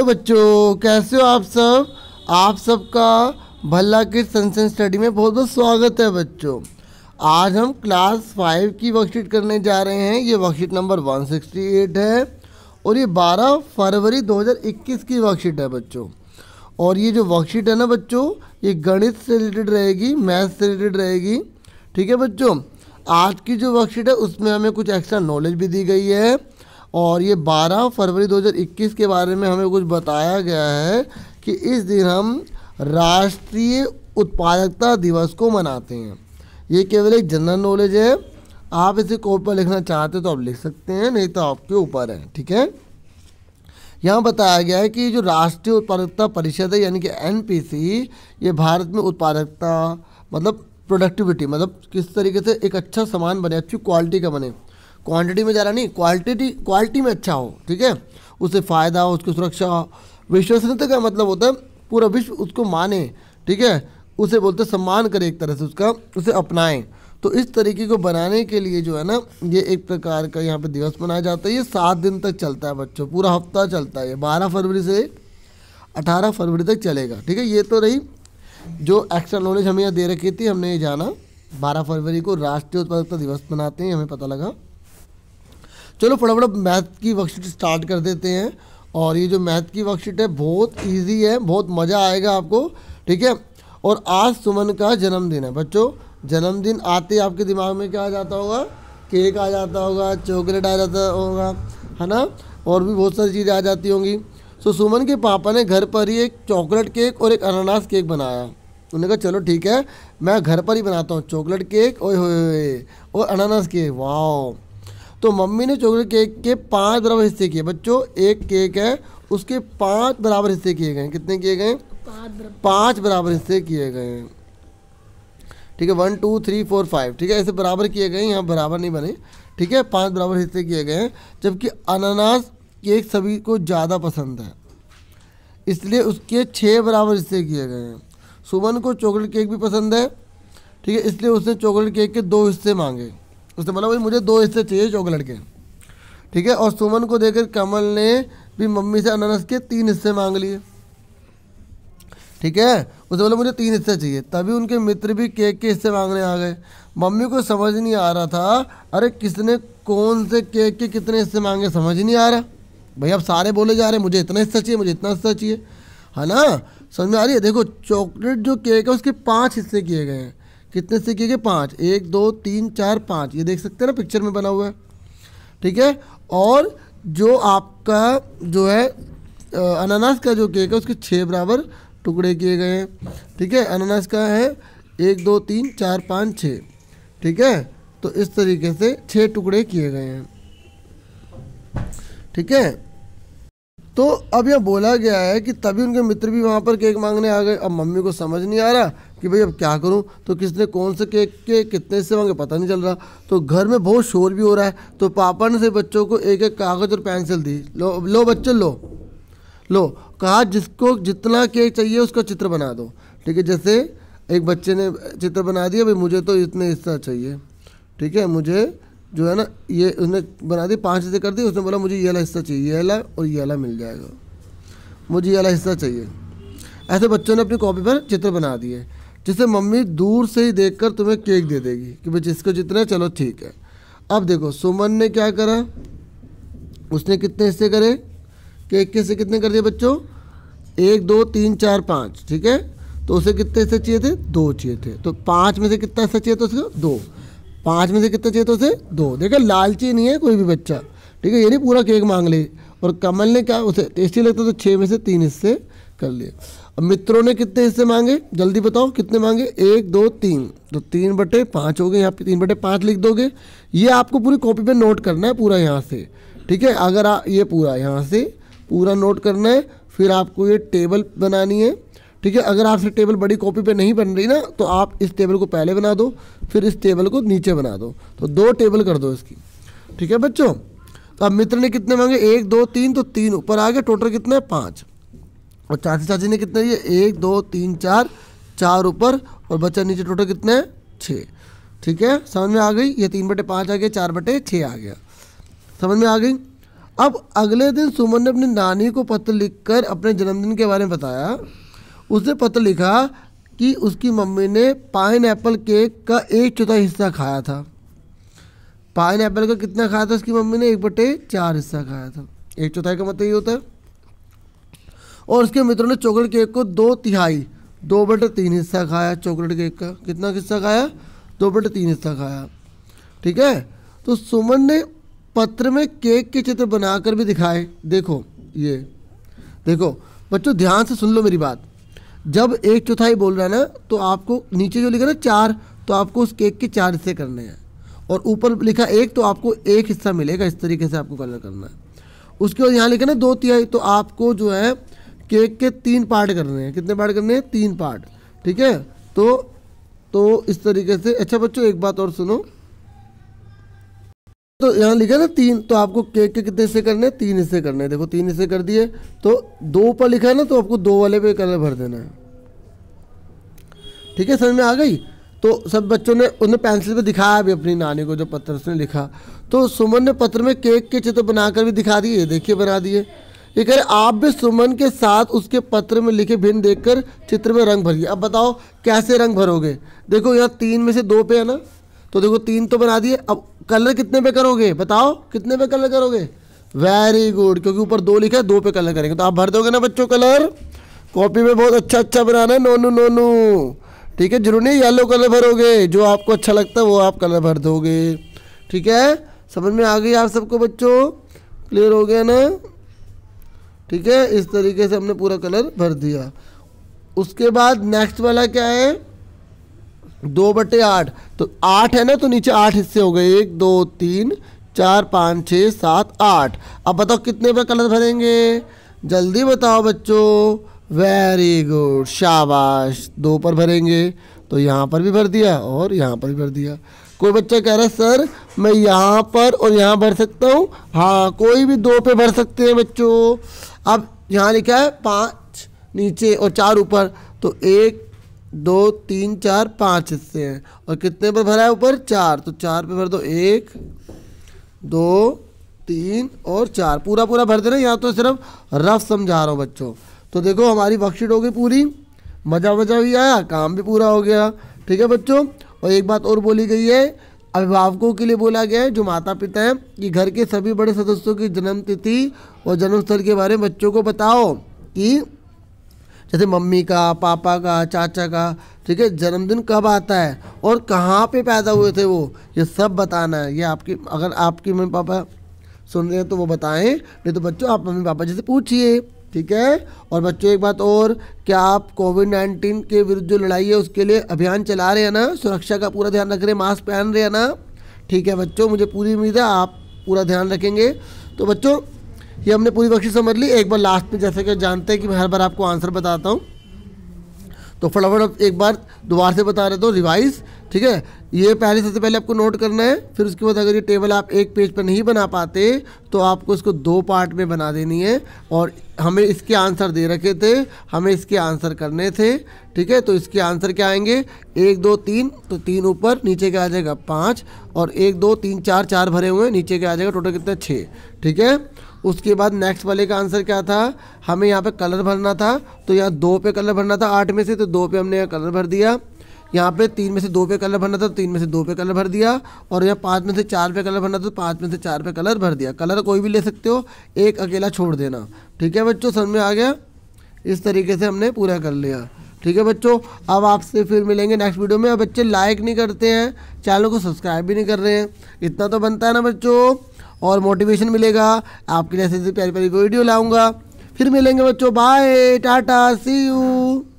तो बच्चों कैसे हो आप सब आप सबका भल्ला के सनसन स्टडी में बहुत बहुत स्वागत है बच्चों आज हम क्लास फाइव की वर्कशीट करने जा रहे हैं ये वर्कशीट नंबर 168 है और ये 12 फरवरी 2021 की वर्कशीट है बच्चों और ये जो वर्कशीट है ना बच्चों ये गणित से रिलेटेड रहेगी मैथ से रिलेटेड रहेगी ठीक है बच्चों आज की जो वर्कशीट है उसमें हमें कुछ एक्स्ट्रा नॉलेज भी दी गई है और ये 12 फरवरी 2021 के बारे में हमें कुछ बताया गया है कि इस दिन हम राष्ट्रीय उत्पादकता दिवस को मनाते हैं ये केवल एक जनरल नॉलेज है आप इसे कोर्ट पर लिखना चाहते हो तो आप लिख सकते हैं नहीं तो आपके ऊपर है ठीक है यहाँ बताया गया है कि जो राष्ट्रीय उत्पादकता परिषद है यानी कि एनपीसी ये भारत में उत्पादकता मतलब प्रोडक्टिविटी मतलब किस तरीके से एक अच्छा सामान बने अच्छी क्वालिटी का बने क्वांटिटी में ज़्यादा नहीं क्वालिटी क्वालिटी में अच्छा हो ठीक है उससे फ़ायदा हो उसकी सुरक्षा हो विश्वसनीयता का मतलब होता है पूरा विश्व उसको माने ठीक है उसे बोलते सम्मान करें एक तरह से उसका उसे अपनाएं तो इस तरीके को बनाने के लिए जो है ना ये एक प्रकार का यहाँ पे दिवस मनाया जाता है ये सात दिन तक चलता है बच्चों पूरा हफ्ता चलता है ये बारह फरवरी से अठारह फरवरी तक चलेगा ठीक है ये तो रही जो एक्स्ट्रा नॉलेज हमें यहाँ दे रखी थी हमने ये जाना बारह फरवरी को राष्ट्रीय उत्पादकता दिवस मनाते हैं हमें पता लगा चलो फटाफट मैथ की वर्कशीट स्टार्ट कर देते हैं और ये जो मैथ की वर्कशीट है बहुत इजी है बहुत मज़ा आएगा आपको ठीक है और आज सुमन का जन्मदिन है बच्चों जन्मदिन आते ही आपके दिमाग में क्या आ जाता होगा केक आ जाता होगा चॉकलेट आ जाता होगा है ना और भी बहुत सारी चीज़ें आ जाती होंगी सो सुमन के पापा ने घर पर ही एक चॉकलेट केक और एक अनानास केक बनाया उन्होंने कहा चलो ठीक है मैं घर पर ही बनाता हूँ चॉकलेट केक ओए होए और अनानास केक वाह तो मम्मी ने चॉकलेट केक के पांच बराबर हिस्से किए बच्चों एक केक है उसके पांच बराबर हिस्से किए गए कितने किए गए पांच बराबर हिस्से किए गए हैं ठीक है one two three four five ठीक है ऐसे बराबर किए गए यहाँ बराबर नहीं बने ठीक है पांच बराबर हिस्से किए गए हैं जबकि अनानास केक सभी को ज़्यादा पसंद है इसलिए उसके छः बराबर हिस्से किए गए हैं सुमन को चॉकलेट केक भी पसंद है ठीक है इसलिए उसने चॉकलेट केक के दो हिस्से मांगे उसने बोला भाई मुझे दो हिस्से चाहिए चॉकलेट के ठीक है और सुमन को देखकर कमल ने भी मम्मी से अनारस के तीन हिस्से मांग लिए ठीक है उसने बोला मुझे तीन हिस्से चाहिए तभी उनके मित्र भी केक के हिस्से मांगने आ गए मम्मी को समझ नहीं आ रहा था अरे किसने कौन से केक के कितने हिस्से मांगे समझ नहीं आ रहा भाई अब सारे बोले जा रहे हैं मुझे इतना हिस्सा चाहिए मुझे इतना हिस्सा चाहिए है हाँ ना समझ में आ रही है देखो चॉकलेट जो केक है उसके पाँच हिस्से किए गए हैं कितने सिक्के के पाँच एक दो तीन चार पाँच ये देख सकते हैं ना पिक्चर में बना हुआ है ठीक है और जो आपका जो है अनानास का जो केक है उसके छः बराबर टुकड़े किए गए हैं ठीक है अनानास का है एक दो तीन चार पाँच छः ठीक है तो इस तरीके से छः टुकड़े किए गए हैं ठीक है तो अब यह बोला गया है कि तभी उनके मित्र भी वहाँ पर केक मांगने आ गए अब मम्मी को समझ नहीं आ रहा कि भाई अब क्या करूँ तो किसने कौन से केक के कितने से मांगे पता नहीं चल रहा तो घर में बहुत शोर भी हो रहा है तो पापा ने से बच्चों को एक एक कागज़ और पेंसिल दी लो लो बच्चे लो लो कहा जिसको जितना केक चाहिए उसका चित्र बना दो ठीक है जैसे एक बच्चे ने चित्र बना दिया भाई मुझे तो इतने हिस्सा चाहिए ठीक है मुझे जो है ना ये उसने बना दी पाँच हिस्से कर दी उसने बोला मुझे ये वाला हिस्सा चाहिए ये वाला और ये वाला मिल जाएगा मुझे ये वाला हिस्सा चाहिए ऐसे बच्चों ने अपनी कॉपी पर चित्र बना दिए जिसे मम्मी दूर से ही देख कर तुम्हें केक दे देगी कि भाई जिसको जितना है चलो ठीक है अब देखो सुमन ने क्या करा उसने कितने हिस्से करे केक के हिस्से कितने कर दिए बच्चों एक दो तीन चार पाँच ठीक है तो उसे कितने हिस्से चाहिए थे दो चाहिए थे तो पाँच में से कितना हिस्सा चाहिए था उसको दो पाँच में से कितने चाहिए तो उसे दो देखिए लालची नहीं है कोई भी बच्चा ठीक है ये नहीं पूरा केक मांग ले और कमल ने क्या उसे टेस्टी लगता तो छः में से तीन हिस्से कर लिए अब मित्रों ने कितने हिस्से मांगे जल्दी बताओ कितने मांगे एक दो तीन तो तीन बटे पाँच हो गए यहाँ पे तीन बटे पाँच लिख दोगे ये आपको पूरी कॉपी पे नोट करना है पूरा यहाँ से ठीक है अगर आ, ये पूरा यहाँ से पूरा नोट करना है फिर आपको ये टेबल बनानी है ठीक है अगर आपसे टेबल बड़ी कॉपी पे नहीं बन रही ना तो आप इस टेबल को पहले बना दो फिर इस टेबल को नीचे बना दो तो दो टेबल कर दो इसकी ठीक है बच्चों तो अब मित्र ने कितने मांगे एक दो तीन तो तीन ऊपर आ गया टोटल कितना है पाँच और चाची चाची ने कितने दिए एक दो तीन चार चार ऊपर और बच्चा नीचे टोटल कितने हैं छः ठीक है समझ में आ गई ये तीन बटे पाँच आ गया चार बटे छः आ गया समझ में आ गई अब अगले दिन सुमन ने अपनी नानी को पत्र लिखकर अपने जन्मदिन के बारे में बताया उसने पत्र लिखा कि उसकी मम्मी ने पाइन केक का एक चौथाई हिस्सा खाया था पाइन एप्पल का कितना खाया था उसकी मम्मी ने एक बटे चार हिस्सा खाया था एक चौथाई का मतलब ये होता है और उसके मित्रों ने चॉकलेट केक को दो तिहाई दो बटे तीन हिस्सा खाया चॉकलेट केक का कितना हिस्सा खाया दो बटे तीन हिस्सा खाया ठीक है तो सुमन ने पत्र में केक के चित्र बनाकर भी दिखाए देखो ये देखो बच्चों ध्यान से सुन लो मेरी बात जब एक चौथाई बोल रहा है ना तो आपको नीचे जो लिखा ना चार तो आपको उस केक के चार हिस्से करने हैं और ऊपर लिखा एक तो आपको एक हिस्सा मिलेगा इस तरीके से आपको कलर करना है उसके बाद यहाँ लिखा ना दो तिहाई तो आपको जो है केक के तीन पार्ट करने हैं कितने पार्ट करने हैं तीन पार्ट ठीक है तो तो इस तरीके से अच्छा बच्चों एक बात और सुनो तो यहाँ लिखा ना तीन तो आपको केक के कितने हिस्से करने हैं तीन हिस्से करने देखो तीन हिस्से कर दिए तो दो पर लिखा है ना तो आपको दो वाले पे कलर भर देना है ठीक है समझ में आ गई तो सब बच्चों ने उन्हें पेंसिल पे दिखाया भी अपनी नानी को जो पत्र उसने लिखा तो सुमन ने पत्र में केक के चित्र बनाकर भी दिखा दिए देखिए बना दिए ये कह रहे आप भी सुमन के साथ उसके पत्र में लिखे भिन्न देखकर चित्र में रंग भरिए अब बताओ कैसे रंग भरोगे देखो यहाँ तीन में से दो पे है ना तो देखो तीन तो बना दिए अब कलर कितने पे करोगे बताओ कितने पे कलर करोगे वेरी गुड क्योंकि ऊपर दो लिखा है दो पे कलर करेंगे तो आप भर दोगे ना बच्चों कलर कॉपी में बहुत अच्छा अच्छा बनाना है नोनू नोनू ठीक है जरूरी नहीं येलो कलर भरोगे जो आपको अच्छा लगता है वो आप कलर भर दोगे ठीक है समझ में आ गई आप सबको बच्चों क्लियर हो गया ना ठीक है इस तरीके से हमने पूरा कलर भर दिया उसके बाद नेक्स्ट वाला क्या है दो बटे आठ तो आठ है ना तो नीचे आठ हिस्से हो गए एक दो तीन चार पाँच छः सात आठ अब बताओ कितने पे कलर भरेंगे जल्दी बताओ बच्चों वेरी गुड शाबाश दो पर भरेंगे तो यहाँ पर भी भर दिया और यहाँ पर भी भर दिया कोई बच्चा कह रहा है सर मैं यहाँ पर और यहाँ भर सकता हूँ हाँ कोई भी दो पे भर सकते हैं बच्चों अब यहाँ लिखा है पाँच नीचे और चार ऊपर तो एक दो तीन चार पाँच हिस्से हैं और कितने पर भरा है ऊपर चार तो चार पे भर दो एक दो तीन और चार पूरा पूरा भर देना यहाँ तो सिर्फ रफ समझा रहा हूँ बच्चों तो देखो हमारी वर्कशीट हो गई पूरी मज़ा मज़ा भी आया काम भी पूरा हो गया ठीक है बच्चों और एक बात और बोली गई है अभिभावकों के लिए बोला गया है जो माता पिता हैं कि घर के सभी बड़े सदस्यों की जन्मतिथि और जन्मस्थल के बारे में बच्चों को बताओ कि जैसे मम्मी का पापा का चाचा का ठीक है जन्मदिन कब आता है और कहाँ पे पैदा हुए थे वो ये सब बताना है ये आपकी अगर आपकी मम्मी पापा सुन रहे हैं तो वो बताएं नहीं तो बच्चों आप मम्मी पापा जैसे पूछिए ठीक है और बच्चों एक बात और क्या आप कोविड नाइन्टीन के विरुद्ध जो लड़ाई है उसके लिए अभियान चला रहे हैं ना सुरक्षा का पूरा ध्यान रख रहे हैं मास्क पहन रहे हैं ना ठीक है बच्चों मुझे पूरी उम्मीद है आप पूरा ध्यान रखेंगे तो बच्चों ये हमने पूरी बख्शी समझ ली एक बार लास्ट में जैसे कि जानते हैं कि मैं हर बार आपको आंसर बताता हूँ तो फटाफट एक बार दोबारा से बता रहे तो रिवाइज ठीक है ये पहले सबसे पहले आपको नोट करना है फिर उसके बाद अगर ये टेबल आप एक पेज पर नहीं बना पाते तो आपको इसको दो पार्ट में बना देनी है और हमें इसके आंसर दे रखे थे हमें इसके आंसर करने थे ठीक है तो इसके आंसर क्या आएंगे एक दो तीन तो तीन ऊपर नीचे क्या आ जाएगा पाँच और एक दो तीन चार चार भरे हुए नीचे क्या आ जाएगा टोटल कितना छः ठीक है उसके बाद नेक्स्ट वाले का आंसर क्या था हमें यहाँ पे कलर भरना था तो यहाँ दो पे कलर भरना था आठ में से तो दो पे हमने यहाँ कलर भर दिया यहाँ पे तीन में से दो पे कलर भरना था तो तीन में से दो पे कलर भर दिया और यहाँ पाँच में से चार पे कलर भरना था तो पाँच में से चार पे कलर भर दिया कलर कोई भी ले सकते हो एक अकेला छोड़ देना ठीक है बच्चों समझ में आ गया इस तरीके से हमने पूरा कर लिया ठीक है बच्चों अब आपसे फिर मिलेंगे नेक्स्ट वीडियो में अब बच्चे लाइक नहीं करते हैं चैनल को सब्सक्राइब भी नहीं कर रहे हैं इतना तो बनता है ना बच्चों और मोटिवेशन मिलेगा आपके लिए ऐसे प्यारी प्यारी वीडियो लाऊंगा फिर मिलेंगे बच्चों बाय टाटा सी यू